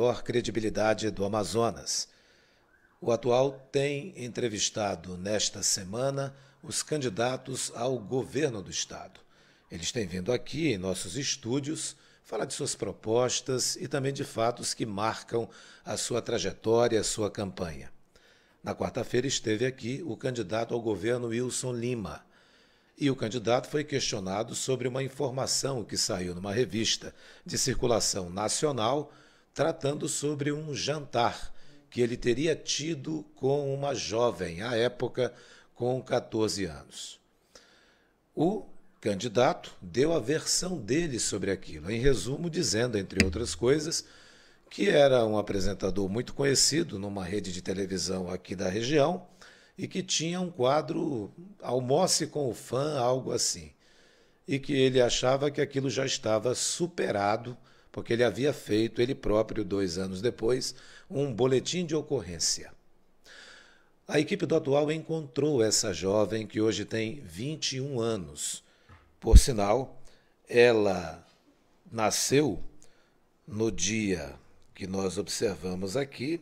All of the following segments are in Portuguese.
maior credibilidade do Amazonas. O atual tem entrevistado nesta semana os candidatos ao governo do Estado. Eles têm vindo aqui em nossos estúdios falar de suas propostas e também de fatos que marcam a sua trajetória, a sua campanha. Na quarta-feira esteve aqui o candidato ao governo Wilson Lima. E o candidato foi questionado sobre uma informação que saiu numa revista de circulação nacional tratando sobre um jantar que ele teria tido com uma jovem, à época com 14 anos. O candidato deu a versão dele sobre aquilo, em resumo, dizendo, entre outras coisas, que era um apresentador muito conhecido numa rede de televisão aqui da região e que tinha um quadro Almoce com o Fã, algo assim. E que ele achava que aquilo já estava superado porque ele havia feito, ele próprio, dois anos depois, um boletim de ocorrência. A equipe do atual encontrou essa jovem que hoje tem 21 anos. Por sinal, ela nasceu no dia que nós observamos aqui,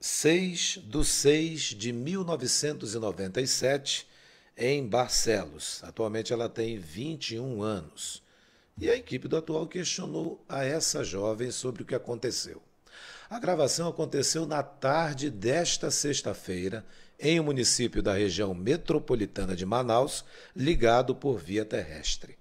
6 de 6 de 1997, em Barcelos. Atualmente ela tem 21 anos e a equipe do atual questionou a essa jovem sobre o que aconteceu. A gravação aconteceu na tarde desta sexta-feira em um município da região metropolitana de Manaus, ligado por via terrestre.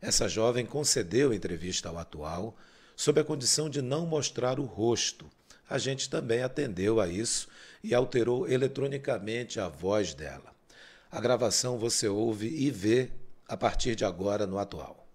Essa jovem concedeu entrevista ao atual sob a condição de não mostrar o rosto. A gente também atendeu a isso e alterou eletronicamente a voz dela. A gravação você ouve e vê a partir de agora no atual.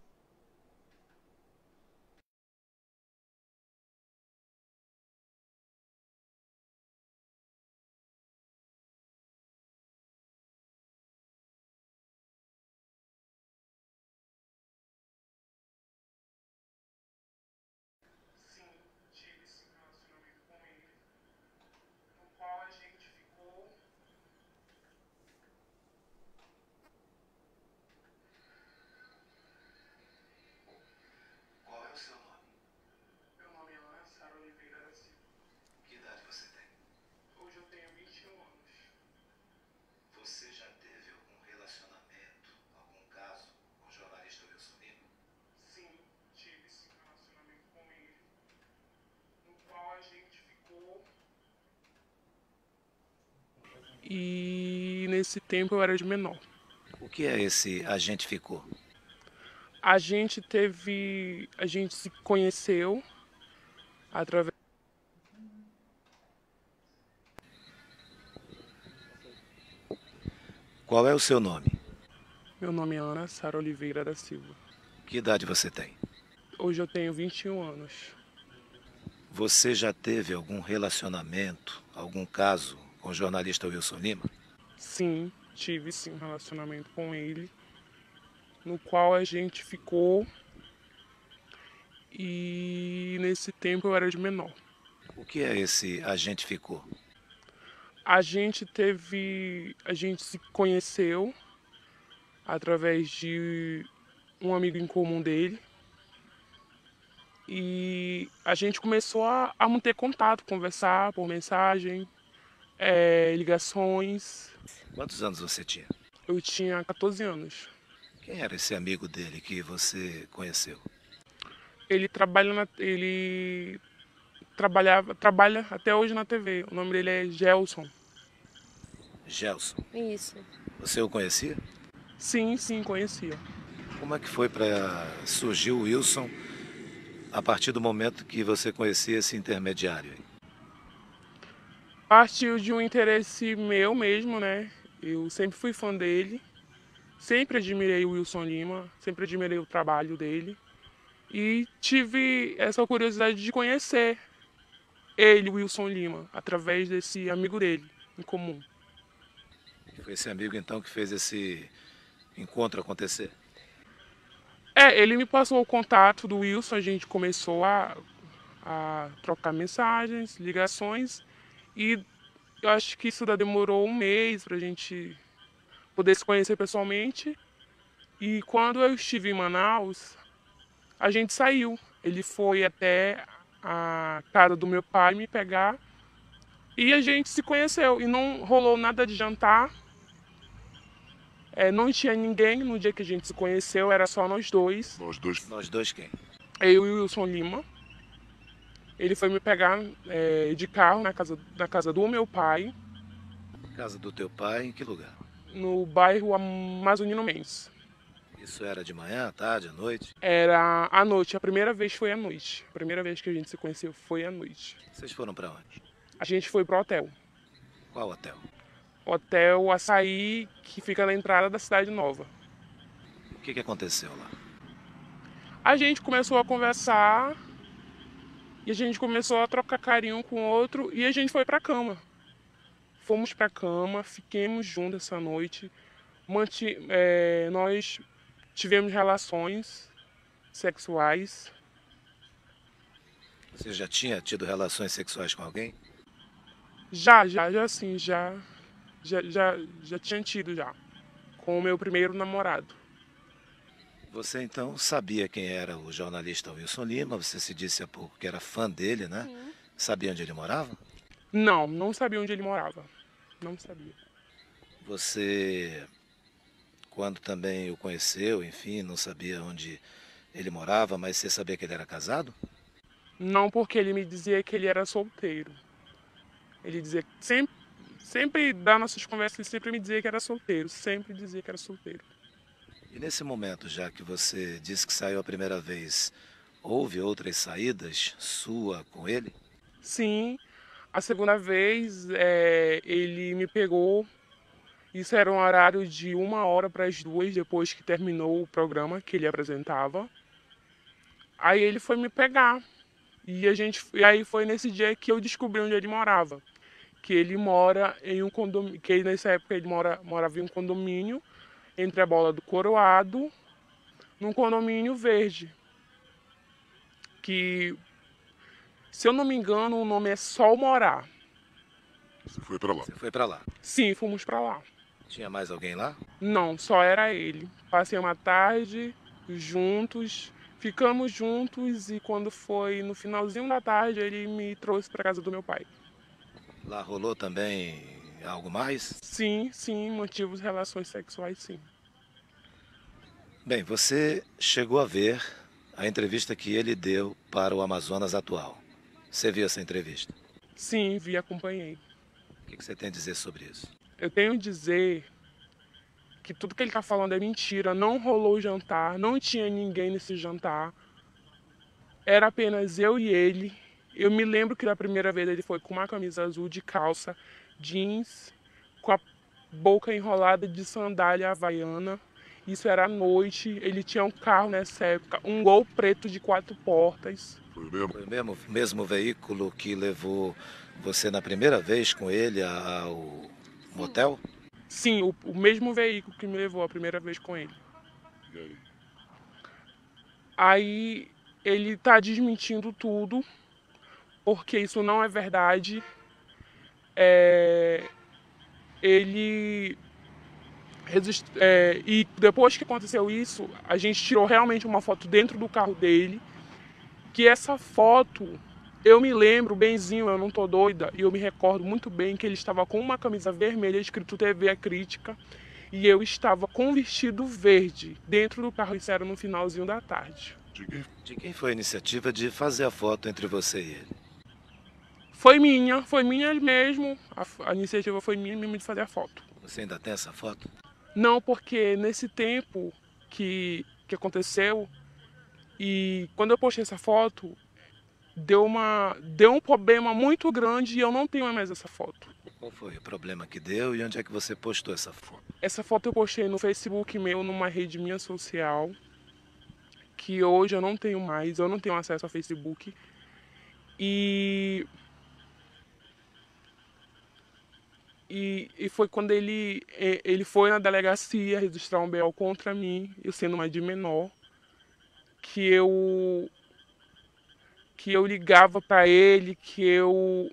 e nesse tempo eu era de menor. O que é esse a gente ficou? A gente teve. A gente se conheceu através. Qual é o seu nome? Meu nome é Ana Sara Oliveira da Silva. Que idade você tem? Hoje eu tenho 21 anos. Você já teve algum relacionamento, algum caso com o jornalista Wilson Lima? Sim, tive sim um relacionamento com ele, no qual a gente ficou e nesse tempo eu era de menor. O que é esse a gente ficou? A gente teve. A gente se conheceu através de um amigo em comum dele. E a gente começou a, a manter contato, conversar por mensagem, é, ligações. Quantos anos você tinha? Eu tinha 14 anos. Quem era esse amigo dele que você conheceu? Ele trabalha na, ele trabalhava, trabalha até hoje na TV. O nome dele é Gelson. Gelson. Isso. Você o conhecia? Sim, sim, conhecia. Como é que foi para surgir o Wilson a partir do momento que você conhecia esse intermediário? Partiu de um interesse meu mesmo, né? Eu sempre fui fã dele, sempre admirei o Wilson Lima, sempre admirei o trabalho dele e tive essa curiosidade de conhecer ele, Wilson Lima, através desse amigo dele em comum. E foi esse amigo então que fez esse encontro acontecer? É, ele me passou o contato do Wilson, a gente começou a, a trocar mensagens, ligações e eu acho que isso demorou um mês para a gente poder se conhecer pessoalmente. E quando eu estive em Manaus, a gente saiu. Ele foi até a casa do meu pai me pegar e a gente se conheceu. E não rolou nada de jantar. É, não tinha ninguém no dia que a gente se conheceu, era só nós dois. Nós dois? Nós dois quem? Eu e o Wilson Lima. Ele foi me pegar é, de carro na casa, na casa do meu pai. Casa do teu pai, em que lugar? No bairro Amazonino Mendes. Isso era de manhã, tarde, à noite? Era à noite. A primeira vez foi à noite. A primeira vez que a gente se conheceu foi à noite. Vocês foram para onde? A gente foi pro hotel. Qual hotel? Hotel Açaí, que fica na entrada da Cidade Nova. O que, que aconteceu lá? A gente começou a conversar e a gente começou a trocar carinho com o outro e a gente foi para cama. Fomos para cama, fiquemos juntos essa noite. Manti é, nós tivemos relações sexuais. Você já tinha tido relações sexuais com alguém? Já, já, já sim, já. Já, já, já tinha tido já. Com o meu primeiro namorado. Você então sabia quem era o jornalista Wilson Lima, você se disse há pouco que era fã dele, né? Sim. Sabia onde ele morava? Não, não sabia onde ele morava. Não sabia. Você, quando também o conheceu, enfim, não sabia onde ele morava, mas você sabia que ele era casado? Não, porque ele me dizia que ele era solteiro. Ele dizia sempre, sempre das nossas conversas, ele sempre me dizia que era solteiro, sempre dizia que era solteiro. E nesse momento, já que você disse que saiu a primeira vez, houve outras saídas sua com ele? Sim. A segunda vez é, ele me pegou. Isso era um horário de uma hora para as duas depois que terminou o programa que ele apresentava. Aí ele foi me pegar. E a gente e aí foi nesse dia que eu descobri onde ele morava, que ele mora em um condomínio, que nessa época ele mora, morava em um condomínio entre a Bola do Coroado, num condomínio verde. Que, se eu não me engano, o nome é Sol Morar. Você foi para lá? Você foi para lá? Sim, fomos para lá. Tinha mais alguém lá? Não, só era ele. Passei uma tarde juntos, ficamos juntos e quando foi no finalzinho da tarde ele me trouxe para casa do meu pai. Lá rolou também algo mais? Sim, sim, motivos relações sexuais, sim. Bem, você chegou a ver a entrevista que ele deu para o Amazonas Atual. Você viu essa entrevista? Sim, vi, acompanhei. O que você tem a dizer sobre isso? Eu tenho a dizer que tudo que ele está falando é mentira, não rolou o jantar, não tinha ninguém nesse jantar. Era apenas eu e ele. Eu me lembro que da primeira vez ele foi com uma camisa azul de calça jeans, com a boca enrolada de sandália havaiana. Isso era à noite, ele tinha um carro nessa época, um Gol preto de quatro portas. Foi mesmo? Foi mesmo, mesmo veículo que levou você na primeira vez com ele ao motel? Sim, o, o mesmo veículo que me levou a primeira vez com ele. E aí? Aí ele tá desmentindo tudo, porque isso não é verdade é, ele é, e depois que aconteceu isso, a gente tirou realmente uma foto dentro do carro dele, que essa foto eu me lembro benzinho, eu não tô doida, e eu me recordo muito bem que ele estava com uma camisa vermelha escrito TV a é crítica e eu estava com um vestido verde dentro do carro, isso era no finalzinho da tarde. De quem foi a iniciativa de fazer a foto entre você e ele? Foi minha, foi minha mesmo. A, a, iniciativa foi minha mesmo de fazer a foto. Você ainda tem essa foto? Não, porque nesse tempo que, que aconteceu e quando eu postei essa foto, deu, uma, deu um problema muito grande e eu não tenho mais essa foto. Qual foi o problema que deu e onde é que você postou essa foto? Essa foto eu postei no Facebook meu, numa rede minha social, que hoje eu não tenho mais, eu não tenho acesso ao Facebook. E E, e foi quando ele, ele foi na delegacia registrar um BO contra mim, eu sendo mais de menor, que eu que eu ligava para ele, que eu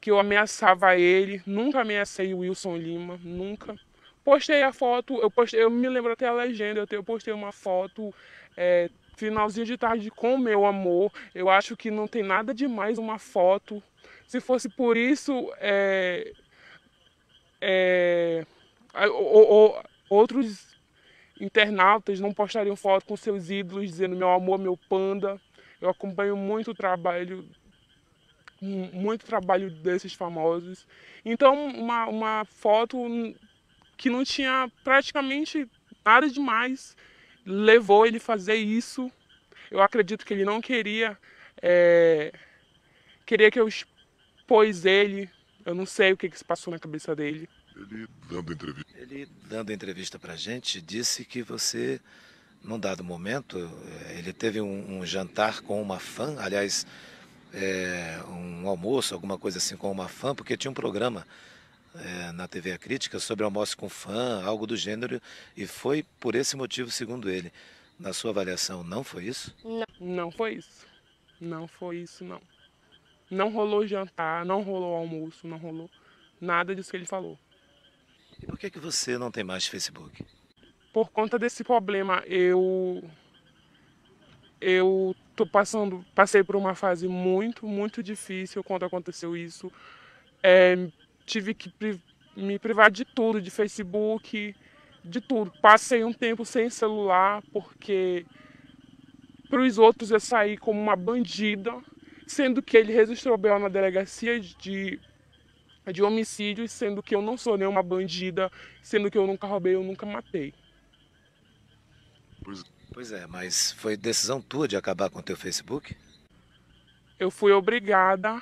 que eu ameaçava ele, nunca ameacei o Wilson Lima, nunca. Postei a foto, eu postei, eu me lembro até a legenda, eu postei uma foto é, finalzinho de tarde com meu amor. Eu acho que não tem nada demais uma foto se fosse por isso, é, é, ou, ou, outros internautas não postariam foto com seus ídolos dizendo meu amor, meu panda. Eu acompanho muito o trabalho muito trabalho desses famosos. Então, uma, uma foto que não tinha praticamente nada demais levou ele a fazer isso. Eu acredito que ele não queria. É, queria que eu pôs ele. Eu não sei o que, que se passou na cabeça dele. Ele dando entrevista. Ele dando entrevista pra gente disse que você, num dado momento, eh, ele teve um, um jantar com uma fã, aliás, é, um almoço, alguma coisa assim com uma fã, porque tinha um programa é, na TV A Crítica sobre almoço com fã, algo do gênero, e foi por esse motivo, segundo ele. Na sua avaliação, não foi isso? Não, não foi isso. Não foi isso, não. Não rolou jantar, não rolou almoço, não rolou nada disso que ele falou. E por que, que você não tem mais Facebook? Por conta desse problema, eu. Eu tô passando, passei por uma fase muito, muito difícil quando aconteceu isso. É, tive que pri me privar de tudo, de Facebook, de tudo. Passei um tempo sem celular porque para os outros eu saí como uma bandida, sendo que ele registrou B.O. na delegacia de, de homicídios, sendo que eu não sou nenhuma bandida, sendo que eu nunca roubei, eu nunca matei. Pois é, mas foi decisão tua de acabar com o teu Facebook? Eu fui obrigada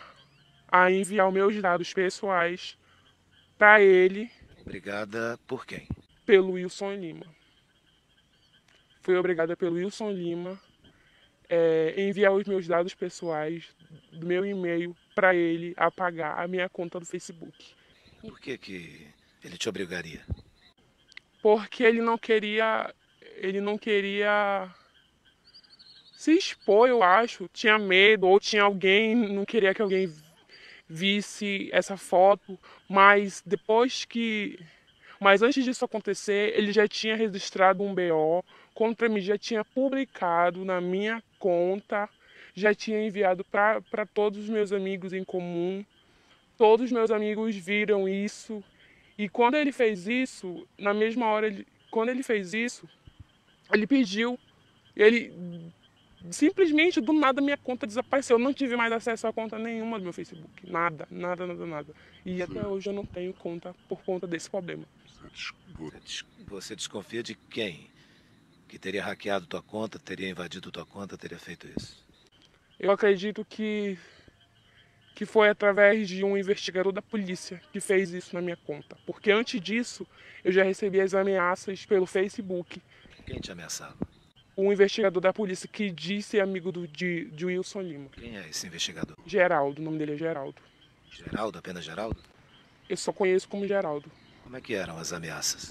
a enviar meus dados pessoais para ele. Obrigada por quem? Pelo Wilson Lima. Fui obrigada pelo Wilson Lima é, enviar os meus dados pessoais do meu e-mail para ele apagar a minha conta do Facebook. Por que, que ele te obrigaria? Porque ele não queria. Ele não queria se expor, eu acho. Tinha medo, ou tinha alguém, não queria que alguém visse essa foto. Mas depois que. Mas antes disso acontecer, ele já tinha registrado um BO contra mim, já tinha publicado na minha conta, já tinha enviado para todos os meus amigos em comum. Todos os meus amigos viram isso. E quando ele fez isso, na mesma hora, ele, quando ele fez isso, ele pediu, ele simplesmente do nada minha conta desapareceu. Eu não tive mais acesso a conta nenhuma do meu Facebook. Nada, nada, nada, nada. E Sim. até hoje eu não tenho conta por conta desse problema. Você desconfia de quem? que teria hackeado tua conta, teria invadido tua conta, teria feito isso? Eu acredito que que foi através de um investigador da polícia que fez isso na minha conta, porque antes disso eu já recebia as ameaças pelo Facebook. Quem te ameaçava? Um investigador da polícia que disse amigo do, de, de Wilson Lima. Quem é esse investigador? Geraldo, o nome dele é Geraldo. Geraldo, apenas Geraldo? Eu só conheço como Geraldo. Como é que eram as ameaças?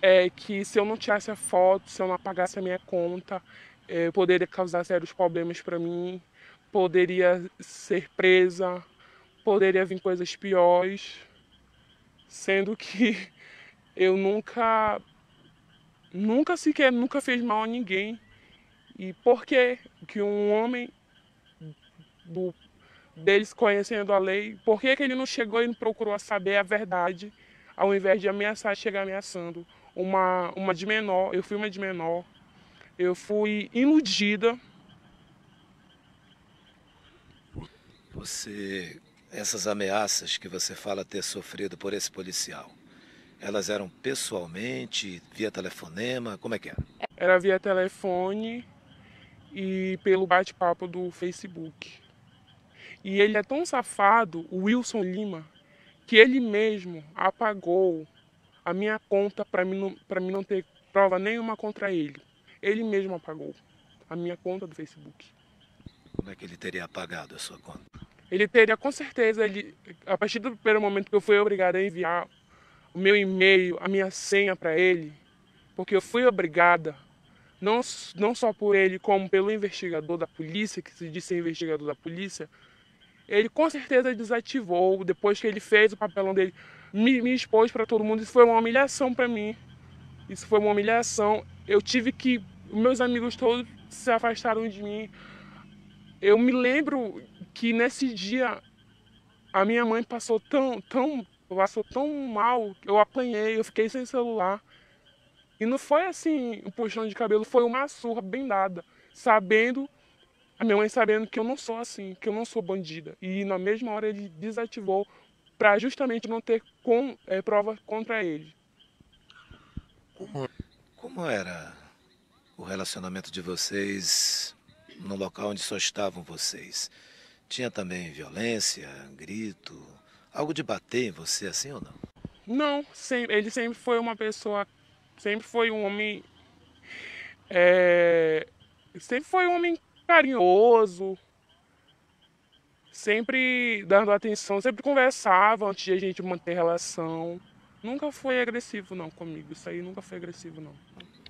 é que se eu não tirasse a foto, se eu não apagasse a minha conta, é, poderia causar sérios problemas para mim, poderia ser presa, poderia vir coisas piores, sendo que eu nunca, nunca sequer, nunca fez mal a ninguém. E por que que um homem do, deles conhecendo a lei, por que, que ele não chegou e não procurou saber a verdade, ao invés de ameaçar chegar ameaçando? uma, uma de menor, eu fui uma de menor, eu fui iludida. Você, essas ameaças que você fala ter sofrido por esse policial, elas eram pessoalmente, via telefonema, como é que era? Era via telefone e pelo bate-papo do Facebook. E ele é tão safado, o Wilson Lima, que ele mesmo apagou a minha conta para mim, não, mim não ter prova nenhuma contra ele. Ele mesmo apagou a minha conta do Facebook. Como é que ele teria apagado a sua conta? Ele teria, com certeza, ele, a partir do primeiro momento que eu fui obrigado a enviar o meu e-mail, a minha senha para ele, porque eu fui obrigada, não, não só por ele, como pelo investigador da polícia, que se disse investigador da polícia, ele com certeza desativou depois que ele fez o papelão dele me, me expôs para todo mundo. Isso foi uma humilhação para mim. Isso foi uma humilhação. Eu tive que. Meus amigos todos se afastaram de mim. Eu me lembro que nesse dia a minha mãe passou tão, tão, passou tão mal. Eu apanhei, eu fiquei sem celular. E não foi assim um puxão de cabelo, foi uma surra bem dada, sabendo a minha mãe sabendo que eu não sou assim, que eu não sou bandida. E na mesma hora ele desativou para justamente não ter com, é, prova contra ele. Como, como era o relacionamento de vocês no local onde só estavam vocês? Tinha também violência, grito, algo de bater em você assim ou não? Não, sempre, ele sempre foi uma pessoa, sempre foi um homem, é, sempre foi um homem carinhoso, sempre dando atenção, sempre conversava antes de a gente manter relação. Nunca foi agressivo não comigo, isso aí nunca foi agressivo não.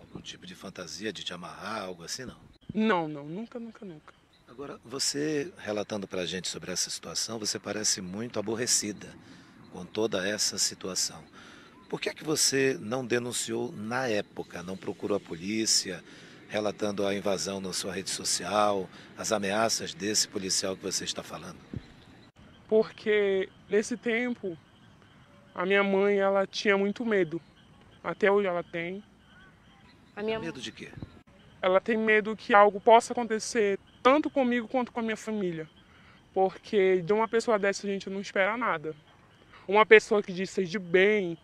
Algum tipo de fantasia de te amarrar, algo assim não? Não, não, nunca, nunca, nunca. Agora, você relatando pra gente sobre essa situação, você parece muito aborrecida com toda essa situação. Por que é que você não denunciou na época, não procurou a polícia, relatando a invasão na sua rede social, as ameaças desse policial que você está falando? Porque nesse tempo a minha mãe ela tinha muito medo. Até hoje ela tem. A minha medo de quê? Ela tem medo que algo possa acontecer tanto comigo quanto com a minha família. Porque de uma pessoa dessa a gente não espera nada. Uma pessoa que diz ser de bem,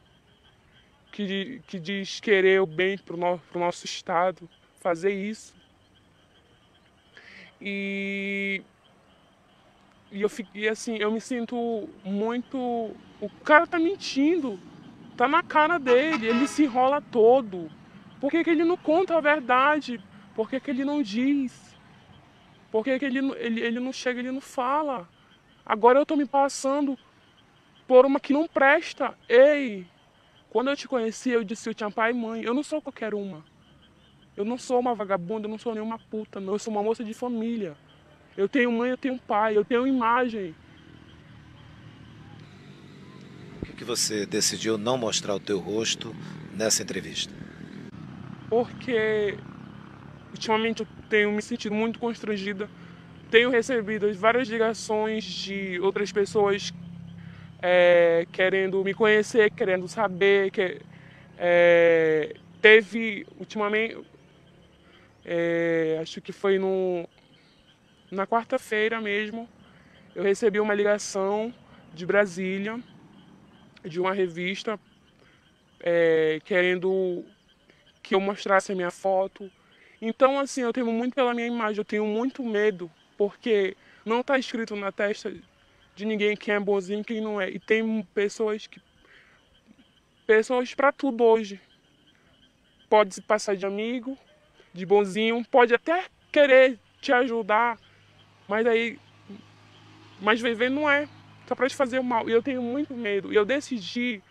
que, que diz querer o bem para o no, nosso estado, fazer isso. E, e eu fiquei assim, eu me sinto muito. O cara tá mentindo. Tá na cara dele, ele se enrola todo. Por que, que ele não conta a verdade? Por que, que ele não diz? Por que, que ele, ele, ele não chega, ele não fala? Agora eu tô me passando por uma que não presta. Ei, quando eu te conheci, eu disse que eu tinha pai e mãe. Eu não sou qualquer uma. Eu não sou uma vagabunda, eu não sou nenhuma puta, não. Eu sou uma moça de família. Eu tenho mãe, eu tenho pai, eu tenho imagem. Por que, é que você decidiu não mostrar o teu rosto nessa entrevista? Porque ultimamente eu tenho me sentido muito constrangida. Tenho recebido várias ligações de outras pessoas é, querendo me conhecer, querendo saber. Que, é, teve ultimamente é, acho que foi no, na quarta-feira mesmo, eu recebi uma ligação de Brasília, de uma revista, é, querendo que eu mostrasse a minha foto. Então, assim, eu temo muito pela minha imagem, eu tenho muito medo, porque não está escrito na testa de ninguém quem é bonzinho e quem não é. E tem pessoas que. Pessoas para tudo hoje. Pode se passar de amigo, de bonzinho, pode até querer te ajudar, mas aí. Mas viver não é. Só para te fazer mal. E eu tenho muito medo. E eu decidi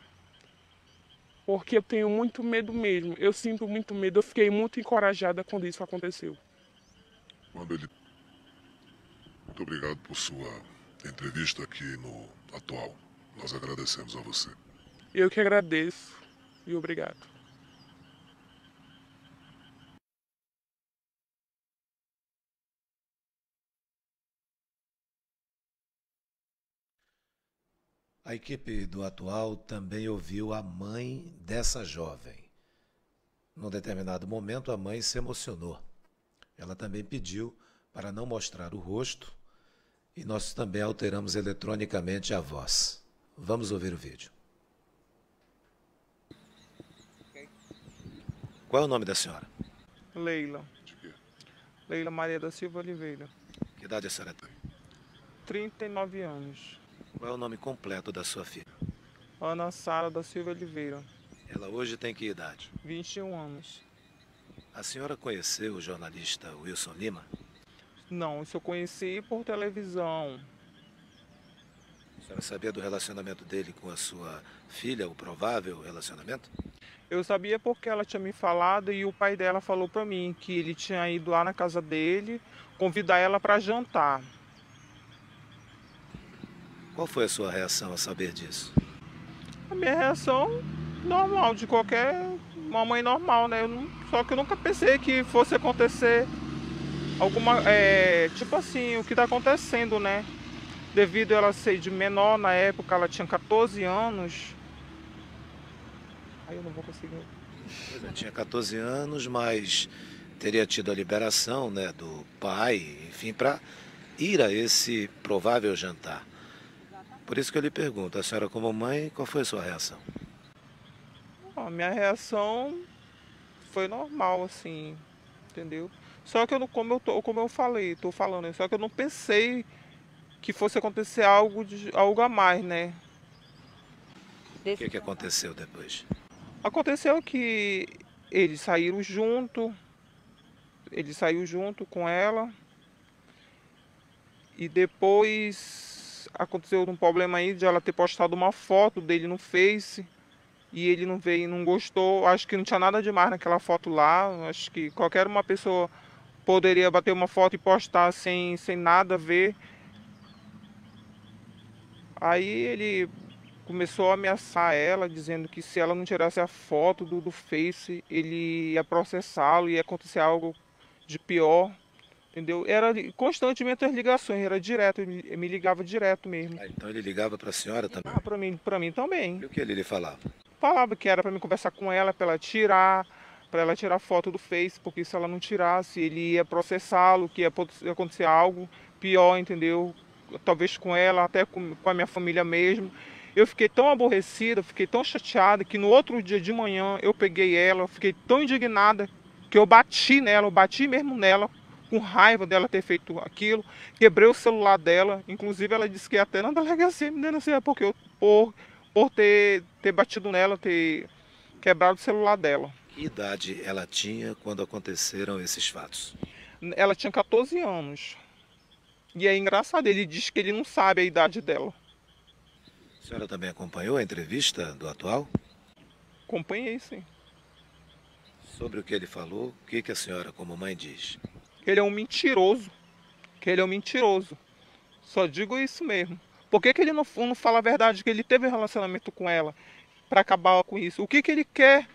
porque eu tenho muito medo mesmo. Eu sinto muito medo. Eu fiquei muito encorajada quando isso aconteceu. Mabeli, muito obrigado por sua entrevista aqui no Atual. Nós agradecemos a você. Eu que agradeço e obrigado. A equipe do atual também ouviu a mãe dessa jovem. Num determinado momento, a mãe se emocionou. Ela também pediu para não mostrar o rosto e nós também alteramos eletronicamente a voz. Vamos ouvir o vídeo. Qual é o nome da senhora? Leila. Leila Maria da Silva Oliveira. Que idade a senhora tem? 39 anos. Qual é o nome completo da sua filha? Ana Sara da Silva Oliveira. Ela hoje tem que idade? 21 anos. A senhora conheceu o jornalista Wilson Lima? Não, isso eu conheci por televisão. A senhora sabia do relacionamento dele com a sua filha, o provável relacionamento? Eu sabia porque ela tinha me falado e o pai dela falou para mim que ele tinha ido lá na casa dele convidar ela para jantar. Qual foi a sua reação a saber disso? A minha reação normal, de qualquer uma mãe normal, né? só que eu nunca pensei que fosse acontecer alguma. É, tipo assim, o que está acontecendo, né? Devido a ela ser de menor na época, ela tinha 14 anos. Aí eu não vou conseguir. É, tinha 14 anos, mas teria tido a liberação né, do pai, enfim, para ir a esse provável jantar. Por isso que eu lhe pergunto, a senhora como mãe, qual foi a sua reação? A minha reação foi normal, assim, entendeu? Só que eu não, como eu, tô, como eu falei, tô falando, só que eu não pensei que fosse acontecer algo, de, algo a mais, né? O que, que aconteceu depois? Aconteceu que eles saíram junto, ele saiu junto com ela e depois aconteceu um problema aí de ela ter postado uma foto dele no Face e ele não veio, não gostou. Acho que não tinha nada demais naquela foto lá. Acho que qualquer uma pessoa poderia bater uma foto e postar sem, sem nada a ver. Aí ele começou a ameaçar ela, dizendo que se ela não tirasse a foto do, do Face, ele ia processá-lo e ia acontecer algo de pior Entendeu? Era constantemente as ligações, era direto, ele me ligava direto mesmo. Ah, então ele ligava para a senhora também? Ah, para mim, para mim também. E o que ele lhe falava? Falava que era para me conversar com ela, para ela tirar, para ela tirar foto do Face, porque se ela não tirasse, ele ia processá-lo, que ia acontecer algo pior, entendeu? Talvez com ela, até com, com a minha família mesmo. Eu fiquei tão aborrecida, fiquei tão chateada que no outro dia de manhã eu peguei ela, eu fiquei tão indignada que eu bati nela, eu bati mesmo nela, com raiva dela ter feito aquilo, quebrei o celular dela, inclusive ela disse que até na delegacia me denunciou assim, é porque eu, por, por ter, ter batido nela, ter quebrado o celular dela. Que idade ela tinha quando aconteceram esses fatos? Ela tinha 14 anos. E é engraçado, ele diz que ele não sabe a idade dela. A senhora também acompanhou a entrevista do atual? Acompanhei, sim. Sobre o que ele falou, o que, que a senhora, como mãe, diz? que ele é um mentiroso. Que ele é um mentiroso. Só digo isso mesmo. Por que, que ele não, não fala a verdade que ele teve um relacionamento com ela? Para acabar com isso. O que, que ele quer?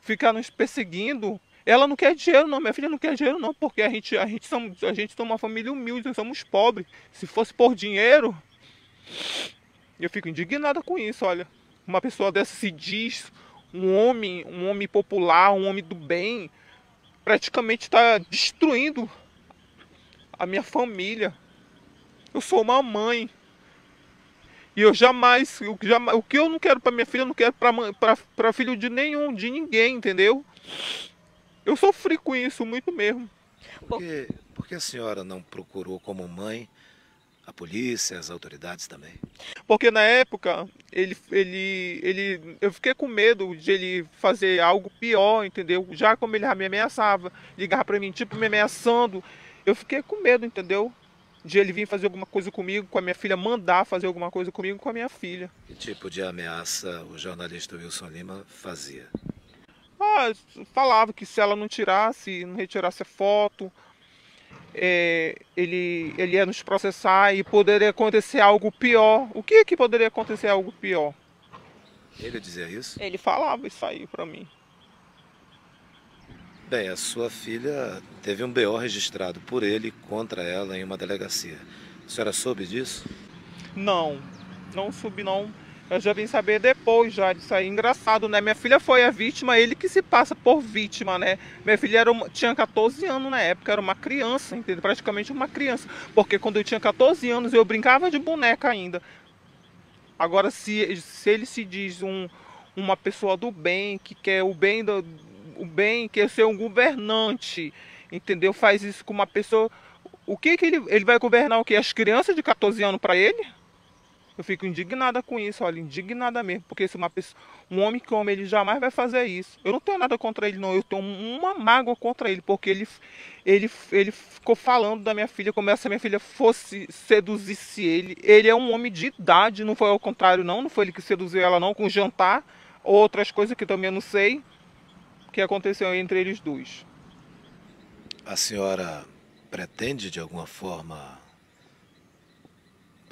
Ficar nos perseguindo? Ela não quer dinheiro, não. Minha filha não quer dinheiro, não. Porque a gente, a gente, somos, a gente somos uma família humilde, nós somos pobres. Se fosse por dinheiro. Eu fico indignada com isso, olha. Uma pessoa dessa se diz um homem, um homem popular, um homem do bem, praticamente está destruindo a minha família. Eu sou uma mãe. E eu jamais, eu jamais o que eu não quero para minha filha, eu não quero para filho de nenhum, de ninguém, entendeu? Eu sofri com isso muito mesmo. Por que, por que a senhora não procurou como mãe a polícia, as autoridades também? Porque na época ele, ele, ele, eu fiquei com medo de ele fazer algo pior, entendeu? Já como ele já me ameaçava, ligava para mim, tipo, me ameaçando. Eu fiquei com medo, entendeu? De ele vir fazer alguma coisa comigo, com a minha filha, mandar fazer alguma coisa comigo, com a minha filha. Que tipo de ameaça o jornalista Wilson Lima fazia? Ah, falava que se ela não tirasse, não retirasse a foto, é, ele, ele ia nos processar e poderia acontecer algo pior. O que que poderia acontecer algo pior? Ele dizia isso? Ele falava isso aí para mim. Bem, a sua filha teve um BO registrado por ele contra ela em uma delegacia. A senhora soube disso? Não, não soube não. Eu já vim saber depois já disso aí. Engraçado, né? Minha filha foi a vítima, ele que se passa por vítima, né? Minha filha era uma, tinha 14 anos na época, era uma criança, entendeu? Praticamente uma criança. Porque quando eu tinha 14 anos, eu brincava de boneca ainda. Agora, se, se ele se diz um, uma pessoa do bem, que quer o bem, do, o bem, quer ser um governante, entendeu? Faz isso com uma pessoa... O que que ele, ele vai governar o que? As crianças de 14 anos para ele? Eu fico indignada com isso, olha, indignada mesmo, porque se uma pessoa, um homem que homem, ele jamais vai fazer isso. Eu não tenho nada contra ele, não, eu tenho uma mágoa contra ele, porque ele, ele, ele ficou falando da minha filha como se a minha filha fosse seduzisse ele. Ele é um homem de idade, não foi ao contrário, não, não foi ele que seduziu ela, não, com jantar, ou outras coisas que também eu não sei que aconteceu entre eles dois. A senhora pretende de alguma forma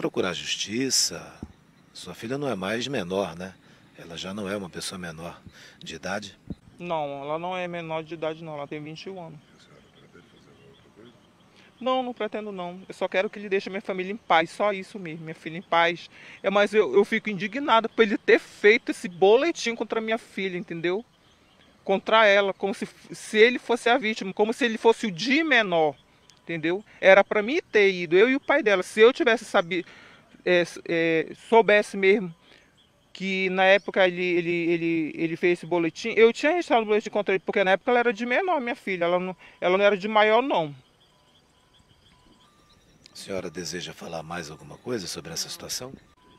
procurar justiça. Sua filha não é mais menor, né? Ela já não é uma pessoa menor de idade? Não, ela não é menor de idade, não. Ela tem 21 anos. Não, não pretendo não. Eu só quero que ele deixe minha família em paz, só isso mesmo, minha filha em paz. É, mas eu, eu fico indignada por ele ter feito esse boletim contra minha filha, entendeu? Contra ela, como se, se ele fosse a vítima, como se ele fosse o de menor entendeu? Era para mim ter ido, eu e o pai dela. Se eu tivesse sabido, é, é, soubesse mesmo que na época ele, ele, ele, ele fez esse boletim, eu tinha registrado o boletim contra ele, porque na época ela era de menor, minha filha, ela não, ela não era de maior, não. A senhora deseja falar mais alguma coisa sobre essa situação?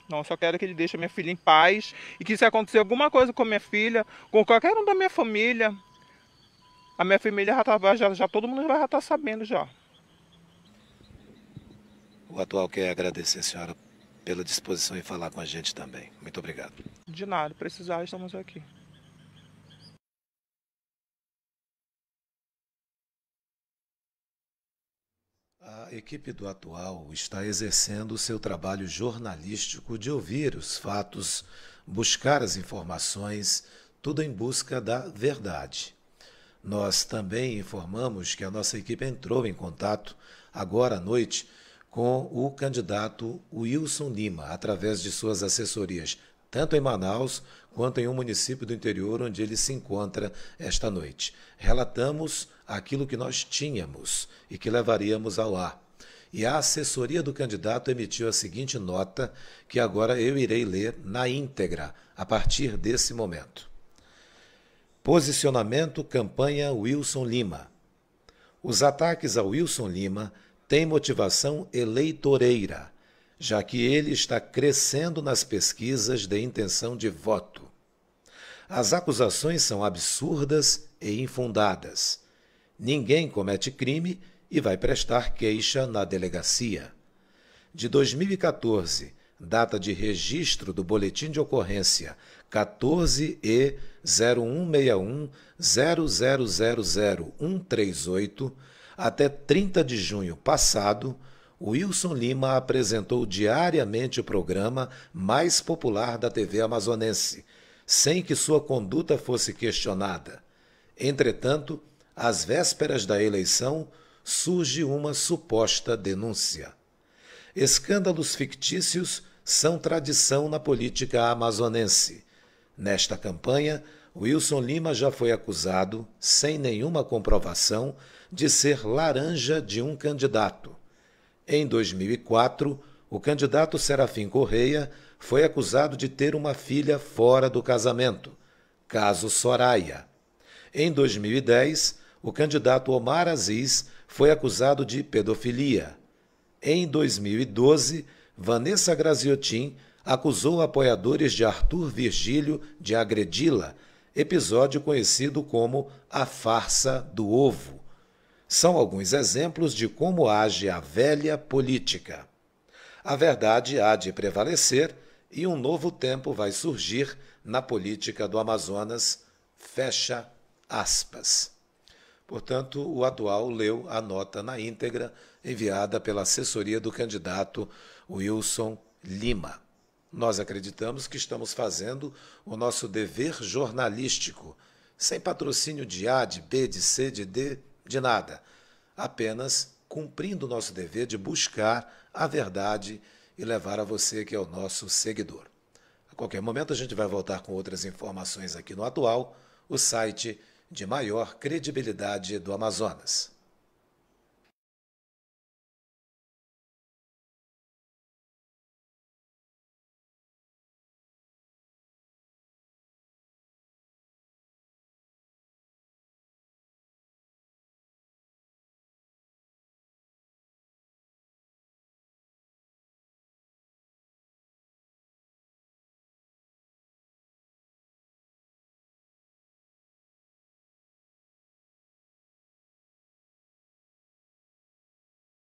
Não, só quero que ele deixe a minha filha em paz e que se acontecer alguma coisa com a minha filha, com qualquer um da minha família, a minha família já, tá, já, já todo mundo já vai estar tá sabendo já. O atual quer agradecer a senhora pela disposição em falar com a gente também. Muito obrigado. De nada, precisar, estamos aqui. A equipe do Atual está exercendo o seu trabalho jornalístico de ouvir os fatos, buscar as informações, tudo em busca da verdade. Nós também informamos que a nossa equipe entrou em contato agora à noite com o candidato Wilson Lima, através de suas assessorias, tanto em Manaus quanto em um município do interior onde ele se encontra esta noite. Relatamos aquilo que nós tínhamos e que levaríamos ao ar. E a assessoria do candidato emitiu a seguinte nota, que agora eu irei ler na íntegra, a partir desse momento. Posicionamento Campanha Wilson Lima. Os ataques a Wilson Lima tem motivação eleitoreira, já que ele está crescendo nas pesquisas de intenção de voto. As acusações são absurdas e infundadas. Ninguém comete crime e vai prestar queixa na delegacia. De 2014, data de registro do boletim de ocorrência 14 E 0161 00000138 até 30 de junho passado, Wilson Lima apresentou diariamente o programa mais popular da TV amazonense, sem que sua conduta fosse questionada. Entretanto, às vésperas da eleição, surge uma suposta denúncia. Escândalos fictícios são tradição na política amazonense. Nesta campanha, Wilson Lima já foi acusado, sem nenhuma comprovação, de ser laranja de um candidato. Em 2004, o candidato Serafim Correia foi acusado de ter uma filha fora do casamento, caso Soraya. Em 2010, o candidato Omar Aziz foi acusado de pedofilia. Em 2012, Vanessa Graziotin acusou apoiadores de Arthur Virgílio de agredi-la episódio conhecido como a farsa do ovo. São alguns exemplos de como age a velha política. A verdade há de prevalecer e um novo tempo vai surgir na política do Amazonas. Fecha aspas. Portanto, o atual leu a nota na íntegra enviada pela assessoria do candidato Wilson Lima. Nós acreditamos que estamos fazendo o nosso dever jornalístico, sem patrocínio de A, de B, de C, de D, de nada. Apenas cumprindo o nosso dever de buscar a verdade e levar a você que é o nosso seguidor. A qualquer momento a gente vai voltar com outras informações aqui no Atual, o site de maior credibilidade do Amazonas.